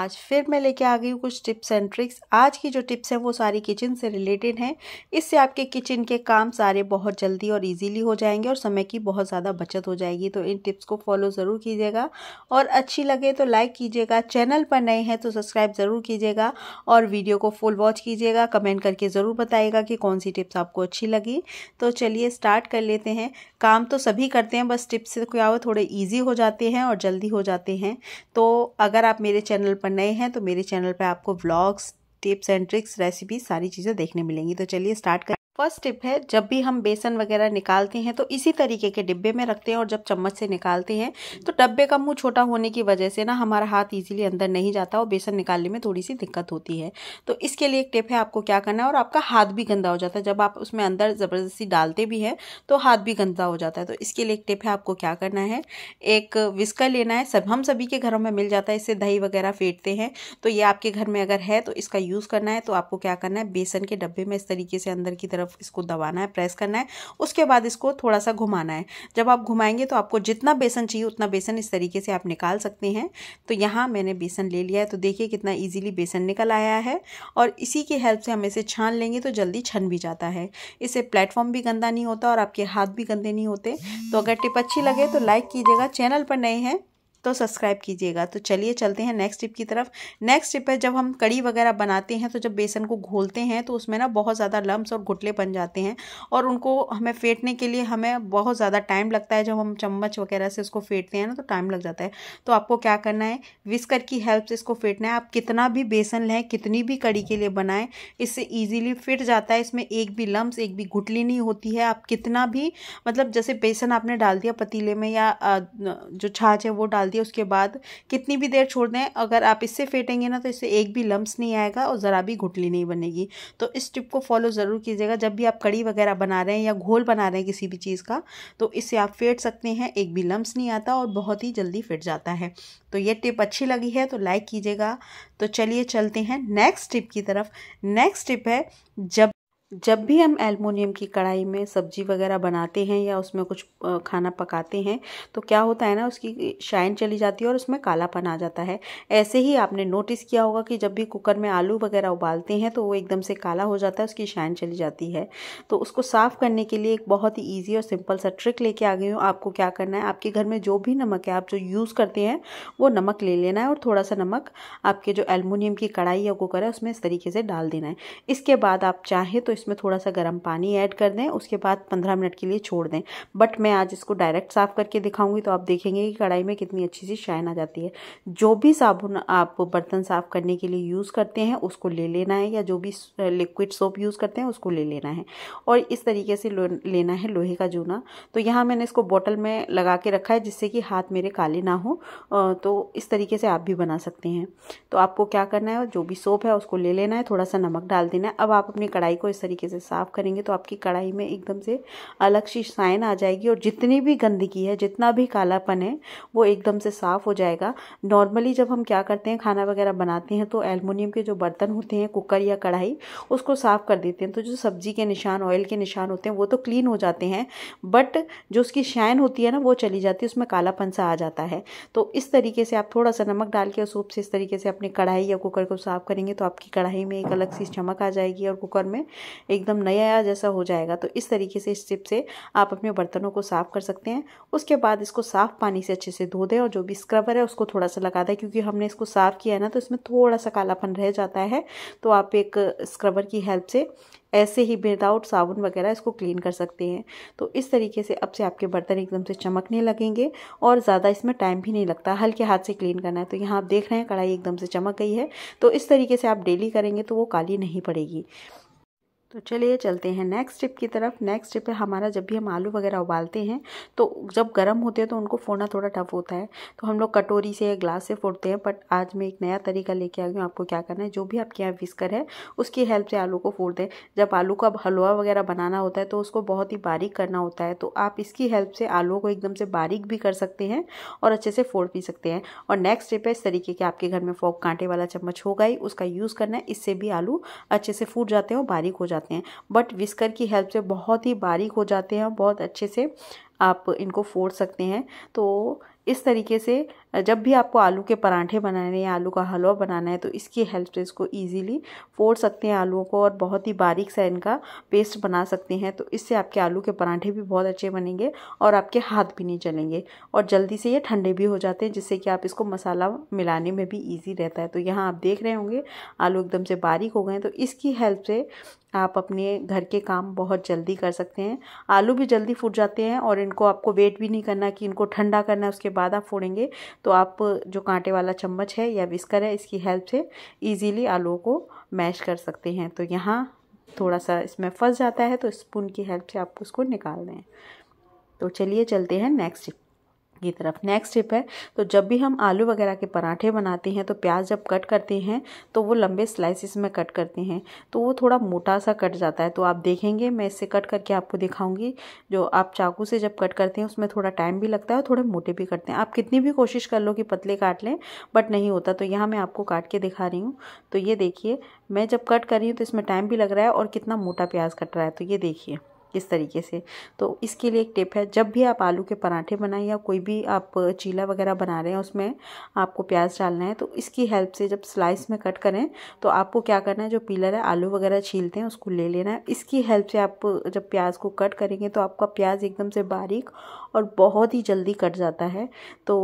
आज फिर मैं लेके आ गई हूँ कुछ टिप्स एंड ट्रिक्स आज की जो टिप्स हैं वो सारी किचन से रिलेटेड हैं इससे आपके किचन के काम सारे बहुत जल्दी और इजीली हो जाएंगे और समय की बहुत ज़्यादा बचत हो जाएगी तो इन टिप्स को फॉलो ज़रूर कीजिएगा और अच्छी लगे तो लाइक कीजिएगा चैनल पर नए हैं तो सब्सक्राइब ज़रूर कीजिएगा और वीडियो को फुल वॉच कीजिएगा कमेंट करके ज़रूर बताइएगा कि कौन सी टिप्स आपको अच्छी लगी तो चलिए स्टार्ट कर लेते हैं काम तो सभी करते हैं बस टिप्स से क्या हो थोड़े ईजी हो जाते हैं और जल्दी हो जाते हैं तो अगर आप मेरे चैनल पर पर नए हैं तो मेरे चैनल पर आपको blogs tips and tricks recipe सारी चीज़ें देखने मिलेंगी तो चलिए स्टार्ट कर फर्स्ट टिप है जब भी हम बेसन वगैरह निकालते हैं तो इसी तरीके के डिब्बे में रखते हैं और जब चम्मच से निकालते हैं तो डब्बे का मुंह छोटा होने की वजह से ना हमारा हाथ इजीली अंदर नहीं जाता और बेसन निकालने में थोड़ी सी दिक्कत होती है तो इसके लिए एक टिप है आपको क्या करना है और आपका हाथ भी गंदा हो जाता है जब आप उसमें अंदर ज़बरदस्ती डालते भी हैं तो हाथ भी गंदा हो जाता है तो इसके लिए एक टिप है आपको क्या करना है एक विस्कर लेना है सब हम सभी के घरों में मिल जाता है इससे दही वगैरह फेंटते हैं तो ये आपके घर में अगर है तो इसका यूज़ करना है तो आपको क्या करना है बेसन के डब्बे में इस तरीके से अंदर की तरफ तरफ इसको दबाना है प्रेस करना है उसके बाद इसको थोड़ा सा घुमाना है जब आप घुमाएंगे तो आपको जितना बेसन चाहिए उतना बेसन इस तरीके से आप निकाल सकते हैं तो यहाँ मैंने बेसन ले लिया है तो देखिए कितना ईजिली बेसन निकल आया है और इसी की हेल्प से हम इसे छान लेंगे तो जल्दी छन भी जाता है इससे प्लेटफॉर्म भी गंदा नहीं होता और आपके हाथ भी गंदे नहीं होते तो अगर टिप अच्छी लगे तो लाइक कीजिएगा चैनल पर नए हैं तो सब्सक्राइब कीजिएगा तो चलिए चलते हैं नेक्स्ट टिप की तरफ नेक्स्ट टिप है जब हम कड़ी वगैरह बनाते हैं तो जब बेसन को घोलते हैं तो उसमें ना बहुत ज़्यादा लम्ब और घुटले बन जाते हैं और उनको हमें फेंटने के लिए हमें बहुत ज़्यादा टाइम लगता है जब हम चम्मच वगैरह से उसको फेंटते हैं ना तो टाइम लग जाता है तो आपको क्या करना है विस्कर की हेल्प से इसको फेंटना है आप कितना भी बेसन लें कितनी भी कड़ी के लिए बनाएं इससे ईजिली फिट जाता है इसमें एक भी लम्ब एक भी घुटली नहीं होती है आप कितना भी मतलब जैसे बेसन आपने डाल दिया पतीले में या जो छाछ है वो डाल दिया उसके बाद कितनी भी देर छोड़ दें अगर आप इससे फेंटेंगे ना तो इससे एक भी लम्ब्स नहीं आएगा और ज़रा भी घुटली नहीं बनेगी तो इस टिप को फॉलो ज़रूर कीजिएगा जब भी आप कड़ी वगैरह बना रहे हैं या घोल बना रहे हैं किसी भी चीज़ का तो इससे आप फेंट सकते हैं एक भी लम्स नहीं आता और बहुत ही जल्दी फिट जाता है तो ये टिप अच्छी लगी है तो लाइक कीजिएगा तो चलिए चलते हैं नेक्स्ट टिप की तरफ नेक्स्ट टिप है जब जब भी हम एलमिनियम की कढ़ाई में सब्जी वगैरह बनाते हैं या उसमें कुछ खाना पकाते हैं तो क्या होता है ना उसकी शाइन चली जाती है और उसमें कालापन आ जाता है ऐसे ही आपने नोटिस किया होगा कि जब भी कुकर में आलू वगैरह उबालते हैं तो वो एकदम से काला हो जाता है उसकी शाइन चली जाती है तो उसको साफ़ करने के लिए एक बहुत ही ईजी और सिंपल सा ट्रिक लेके आ गई हूँ आपको क्या करना है आपके घर में जो भी नमक है आप जो यूज़ करते हैं वो नमक ले लेना है और थोड़ा सा नमक आपके जो एलमिनियम की कढ़ाई या कुकर है उसमें इस तरीके से डाल देना है इसके बाद आप चाहें तो उसमें थोड़ा सा गर्म पानी ऐड कर दें उसके बाद पंद्रह मिनट के लिए छोड़ दें बट मैं आज इसको डायरेक्ट साफ़ करके दिखाऊंगी तो आप देखेंगे कि कढ़ाई में कितनी अच्छी सी शाइन आ जाती है जो भी साबुन आप बर्तन साफ़ करने के लिए यूज़ करते हैं उसको ले लेना है या जो भी लिक्विड सोप यूज़ करते हैं उसको ले लेना है और इस तरीके से लेना है लोहे का जूना तो यहाँ मैंने इसको बॉटल में लगा के रखा है जिससे कि हाथ मेरे काले ना हो तो इस तरीके से आप भी बना सकते हैं तो आपको क्या करना है जो भी सोप है उसको ले लेना है थोड़ा सा नमक डाल देना है अब आप अपनी कढ़ाई को इस तरीके से साफ़ करेंगे तो आपकी कढ़ाई में एकदम से अलग सी साइन आ जाएगी और जितनी भी गंदगी है जितना भी कालापन है वो एकदम से साफ़ हो जाएगा नॉर्मली जब हम क्या करते हैं खाना वगैरह बनाते हैं तो एलमोनियम के जो बर्तन होते हैं कुकर या कढ़ाई उसको साफ़ कर देते हैं तो जो सब्जी के निशान ऑयल के निशान होते हैं वो तो क्लीन हो जाते हैं बट जो उसकी शाइन होती है ना वो चली जाती है उसमें कालापन सा आ जाता है तो इस तरीके से आप थोड़ा सा नमक डाल के सूप से इस तरीके से अपनी कढ़ाई या कुकर को साफ़ करेंगे तो आपकी कढ़ाई में एक अलग सी चमक आ जाएगी और कुकर में एकदम नया जैसा हो जाएगा तो इस तरीके से इस टिप से आप अपने बर्तनों को साफ़ कर सकते हैं उसके बाद इसको साफ़ पानी से अच्छे से धो दें और जो भी स्क्रबर है उसको थोड़ा सा लगा दें क्योंकि हमने इसको साफ़ किया है ना तो इसमें थोड़ा सा कालापन रह जाता है तो आप एक स्क्रबर की हेल्प से ऐसे ही विदाउट साबुन वगैरह इसको क्लीन कर सकते हैं तो इस तरीके से अब से आपके बर्तन एकदम से चमकने लगेंगे और ज़्यादा इसमें टाइम भी नहीं लगता हल्के हाथ से क्लीन करना है तो यहाँ आप देख रहे हैं कढ़ाई एकदम से चमक गई है तो इस तरीके से आप डेली करेंगे तो वो काली नहीं पड़ेगी तो चलिए चलते हैं नेक्स्ट स्टेप की तरफ नेक्स्ट स्टेप है हमारा जब भी हम आलू वगैरह उबालते हैं तो जब गर्म होते हैं तो उनको फोड़ना थोड़ा टफ होता है तो हम लोग कटोरी से या ग्लास से फोड़ते हैं बट आज मैं एक नया तरीका लेके आ गई हूँ आपको क्या करना है जो भी आपके यहाँ विस्कर है उसकी हेल्प से आलू को फोड़ दें जब आलू का हलवा वगैरह बनाना होता है तो उसको बहुत ही बारीक करना होता है तो आप इसकी हेल्प से आलू को एकदम से बारीक भी कर सकते हैं और अच्छे से फोड़ भी सकते हैं और नेक्स्ट स्टेप है इस तरीके के आपके घर में फोक कांटे वाला चम्मच होगा ही उसका यूज़ करना है इससे भी आलू अच्छे से फूट जाते हैं और बारीक हो जाते हैं जाते हैं बट विस्कर की हेल्प से बहुत ही बारीक हो जाते हैं बहुत अच्छे से आप इनको फोड़ सकते हैं तो इस तरीके से जब भी आपको आलू के पराठे बनाने या आलू का हलवा बनाना है तो इसकी हेल्प से इसको इजीली फोड़ सकते हैं आलूओं को और बहुत ही बारीक सा इनका पेस्ट बना सकते हैं तो इससे आपके आलू के पराठे भी बहुत अच्छे बनेंगे और आपके हाथ भी नहीं चलेंगे और जल्दी से ये ठंडे भी हो जाते हैं जिससे कि आप इसको मसाला मिलाने में भी ईजी रहता है तो यहाँ आप देख रहे होंगे आलू एकदम से बारीक हो गए तो इसकी हेल्प से आप अपने घर के काम बहुत जल्दी कर सकते हैं आलू भी जल्दी फूट जाते हैं और इन इनको आपको वेट भी नहीं करना कि इनको ठंडा करना है उसके बाद आप फोड़ेंगे तो आप जो कांटे वाला चम्मच है या विस्कर है इसकी हेल्प से ईजीली आलू को मैश कर सकते हैं तो यहाँ थोड़ा सा इसमें फंस जाता है तो स्पून की हेल्प से आप उसको निकाल दें तो चलिए चलते हैं नेक्स्ट की तरफ नेक्स्ट टिप है तो जब भी हम आलू वगैरह के पराठे बनाते हैं तो प्याज जब कट करते हैं तो वो लंबे स्लाइसिस में कट करते हैं तो वो थोड़ा मोटा सा कट जाता है तो आप देखेंगे मैं इससे कट करके आपको दिखाऊंगी जो आप चाकू से जब कट करते हैं उसमें थोड़ा टाइम भी लगता है और थोड़े मोटे भी करते हैं आप कितनी भी कोशिश कर लो कि पतले काट लें बट नहीं होता तो यहाँ मैं आपको काट के दिखा रही हूँ तो ये देखिए मैं जब कट कर रही हूँ तो इसमें टाइम भी लग रहा है और कितना मोटा प्याज कट रहा है तो ये देखिए इस तरीके से तो इसके लिए एक टिप है जब भी आप आलू के पराठे बनाएं या कोई भी आप चीला वगैरह बना रहे हैं उसमें आपको प्याज डालना है तो इसकी हेल्प से जब स्लाइस में कट करें तो आपको क्या करना है जो पीलर है आलू वगैरह छीलते हैं उसको ले लेना है इसकी हेल्प से आप जब प्याज को कट करेंगे तो आपका प्याज एकदम से बारीक और बहुत ही जल्दी कट जाता है तो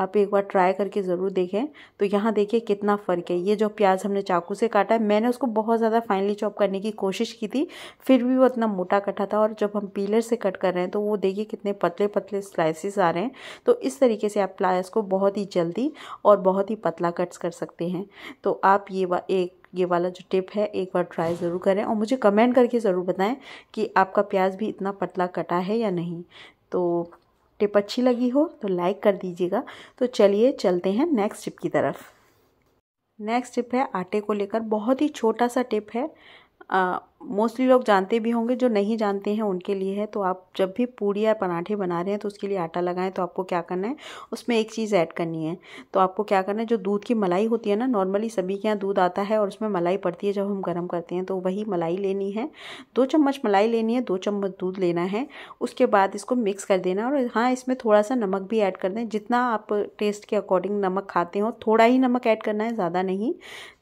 आप एक बार ट्राई करके ज़रूर देखें तो यहाँ देखिए कितना फ़र्क है ये जो प्याज हमने चाकू से काटा है मैंने उसको बहुत ज़्यादा फाइनली चॉप करने की कोशिश की थी फिर भी वो इतना मोटा कटा था और जब हम पीलर से कट कर रहे हैं तो वो देखिए कितने पतले पतले स्लाइसिस आ रहे हैं तो इस तरीके से आप प्लायर्स को बहुत ही जल्दी और बहुत ही पतला कट्स कर सकते हैं तो आप ये एक ये वाला जो टिप है एक बार ट्राई ज़रूर करें और मुझे कमेंट करके ज़रूर बताएं कि आपका प्याज भी इतना पतला कटा है या नहीं तो टिप अच्छी लगी हो तो लाइक कर दीजिएगा तो चलिए चलते हैं नेक्स्ट टिप की तरफ नेक्स्ट टिप है आटे को लेकर बहुत ही छोटा सा टिप है आ, मोस्टली लोग जानते भी होंगे जो नहीं जानते हैं उनके लिए है तो आप जब भी पूड़ी या पराठे बना रहे हैं तो उसके लिए आटा लगाएं तो आपको क्या करना है उसमें एक चीज़ ऐड करनी है तो आपको क्या करना है जो दूध की मलाई होती है ना नॉर्मली सभी के यहाँ दूध आता है और उसमें मलाई पड़ती है जब हम गर्म करते हैं तो वही मलाई लेनी है दो चम्मच मलाई लेनी है दो चम्मच दूध लेना है उसके बाद इसको मिक्स कर देना और हाँ इसमें थोड़ा सा नमक भी ऐड कर दें जितना आप टेस्ट के अकॉर्डिंग नमक खाते हो थोड़ा ही नमक ऐड करना है ज़्यादा नहीं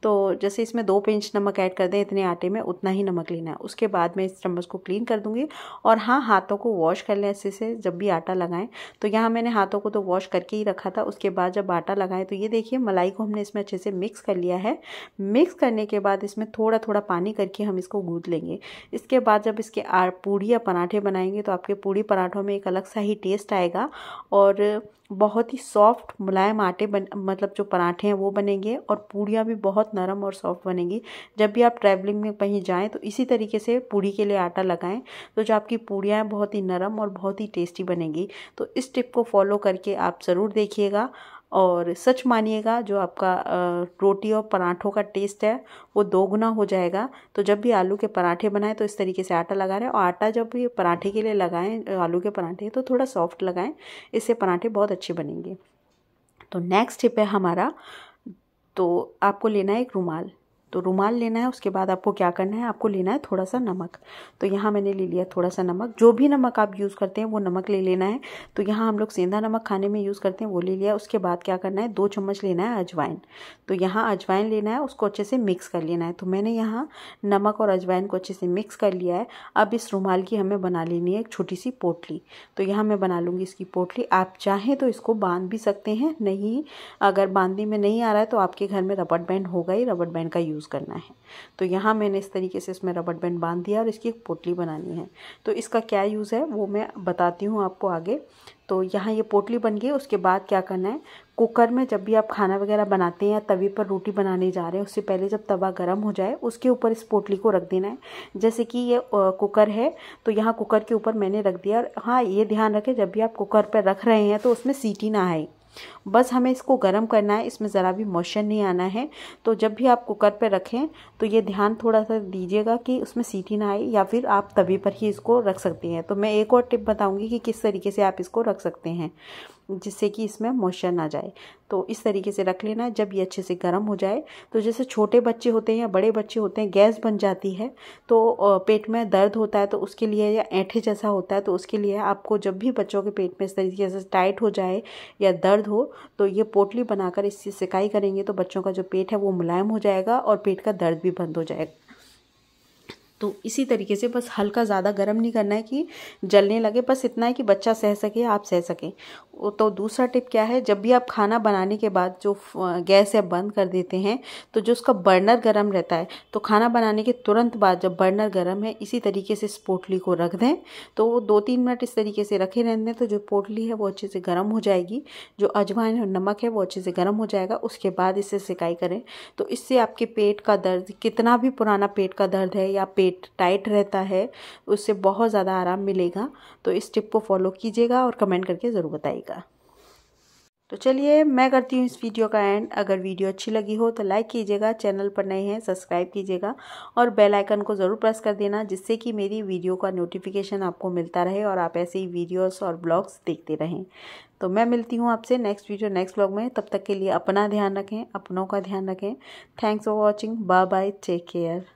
तो जैसे इसमें दो पिंच नमक ऐड कर दें इतने आटे में उतना ही नमक चम्मच लेना है उसके बाद मैं इस चम्मच को क्लीन कर दूँगी और हाँ हाथों को वॉश कर लें अच्छे से जब भी आटा लगाएं तो यहाँ मैंने हाथों को तो वॉश करके ही रखा था उसके बाद जब आटा लगाएं तो ये देखिए मलाई को हमने इसमें अच्छे से मिक्स कर लिया है मिक्स करने के बाद इसमें थोड़ा थोड़ा पानी करके हम इसको गूद लेंगे इसके बाद जब इसके पूड़ी या पराठे बनाएंगे तो आपके पूड़ी पराठों में एक अलग सा ही टेस्ट आएगा और बहुत ही सॉफ्ट मुलायम आटे बन मतलब जो पराठे हैं वो बनेंगे और पूड़ियाँ भी बहुत नरम और सॉफ्ट बनेंगी जब भी आप ट्रैवलिंग में कहीं जाएँ तो इसी तरीके से पूड़ी के लिए आटा लगाएं तो जो आपकी पूड़ियाँ हैं बहुत ही नरम और बहुत ही टेस्टी बनेंगी तो इस टिप को फॉलो करके आप ज़रूर देखिएगा और सच मानिएगा जो आपका रोटी और पराठों का टेस्ट है वो दोगुना हो जाएगा तो जब भी आलू के पराठे बनाएं तो इस तरीके से आटा लगा रहे और आटा जब भी पराठे के लिए लगाएं आलू के पराठे तो थोड़ा सॉफ्ट लगाएं इससे पराठे बहुत अच्छे बनेंगे तो नेक्स्ट टिप है हमारा तो आपको लेना है एक रुमाल तो रुमाल लेना है उसके बाद आपको क्या करना है आपको लेना है थोड़ा सा नमक तो यहाँ मैंने ले लिया थोड़ा सा नमक जो भी नमक आप यूज़ करते हैं वो नमक ले लेना है तो यहाँ हम लोग सेंधा नमक खाने में यूज़ करते हैं वो ले लिया उसके बाद क्या करना है दो चम्मच लेना है अजवाइन तो यहाँ अजवाइन लेना है उसको अच्छे से मिक्स कर लेना है तो मैंने यहाँ नमक और अजवाइन को अच्छे से मिक्स कर लिया है अब इस रुमाल की हमें बना लेनी है एक छोटी सी पोटली तो यहाँ मैं बना लूँगी इसकी पोटली आप चाहें तो इसको बांध भी सकते हैं नहीं अगर बांधने में नहीं आ रहा है तो आपके घर में रबड़ बैंड होगा ही रबड़ बैंड का यूज़ यूज़ करना है तो यहाँ मैंने इस तरीके से इसमें रबड़ बैंड बांध दिया और इसकी एक पोटली बनानी है तो इसका क्या यूज़ है वो मैं बताती हूँ आपको आगे तो यहाँ ये पोटली बन गई उसके बाद क्या करना है कुकर में जब भी आप खाना वगैरह बनाते हैं या तवे पर रोटी बनाने जा रहे हैं उससे पहले जब तवा गर्म हो जाए उसके ऊपर इस पोटली को रख देना है जैसे कि ये कुकर है तो यहाँ कुकर के ऊपर मैंने रख दिया और हाँ ये ध्यान रखें जब भी आप कुकर पर रख रहे हैं तो उसमें सीटी ना आए बस हमें इसको गर्म करना है इसमें ज़रा भी मोशन नहीं आना है तो जब भी आप कुकर पर रखें तो ये ध्यान थोड़ा सा दीजिएगा कि उसमें सीटी ना आए या फिर आप तभी पर ही इसको रख सकते हैं तो मैं एक और टिप बताऊँगी कि किस तरीके से आप इसको रख सकते हैं जिससे कि इसमें मॉइस्चर ना जाए तो इस तरीके से रख लेना जब ये अच्छे से गर्म हो जाए तो जैसे छोटे बच्चे होते हैं या बड़े बच्चे होते हैं गैस बन जाती है तो पेट में दर्द होता है तो उसके लिए या ऐठे जैसा होता है तो उसके लिए आपको जब भी बच्चों के पेट में इस तरीके से टाइट हो जाए या दर्द हो तो ये पोटली बनाकर इससे सिकाई करेंगे तो बच्चों का जो पेट है वो मुलायम हो जाएगा और पेट का दर्द भी बंद हो जाएगा तो इसी तरीके से बस हल्का ज़्यादा गर्म नहीं करना है कि जलने लगे बस इतना है कि बच्चा सह सके आप सह सकें तो दूसरा टिप क्या है जब भी आप खाना बनाने के बाद जो गैस है बंद कर देते हैं तो जो उसका बर्नर गर्म रहता है तो खाना बनाने के तुरंत बाद जब बर्नर गर्म है इसी तरीके से इस पोटली को रख दें तो वो दो तीन मिनट इस तरीके से रखे रहने दें तो जो पोटली है वो अच्छे से गर्म हो जाएगी जो अजवाइन और नमक है वो अच्छे से गर्म हो जाएगा उसके बाद इसे सिकाई करें तो इससे आपके पेट का दर्द कितना भी पुराना पेट का दर्द है या पेट टाइट रहता है उससे बहुत ज़्यादा आराम मिलेगा तो इस टिप को फॉलो कीजिएगा और कमेंट करके ज़रूर बताइएगा तो चलिए मैं करती हूँ इस वीडियो का एंड अगर वीडियो अच्छी लगी हो तो लाइक कीजिएगा चैनल पर नए हैं सब्सक्राइब कीजिएगा और बेल आइकन को ज़रूर प्रेस कर देना जिससे कि मेरी वीडियो का नोटिफिकेशन आपको मिलता रहे और आप ऐसे ही वीडियोस और ब्लॉग्स देखते रहें तो मैं मिलती हूँ आपसे नेक्स्ट वीडियो नेक्स्ट ब्लॉग में तब तक के लिए अपना ध्यान रखें अपनों का ध्यान रखें thanks for watching bye bye take care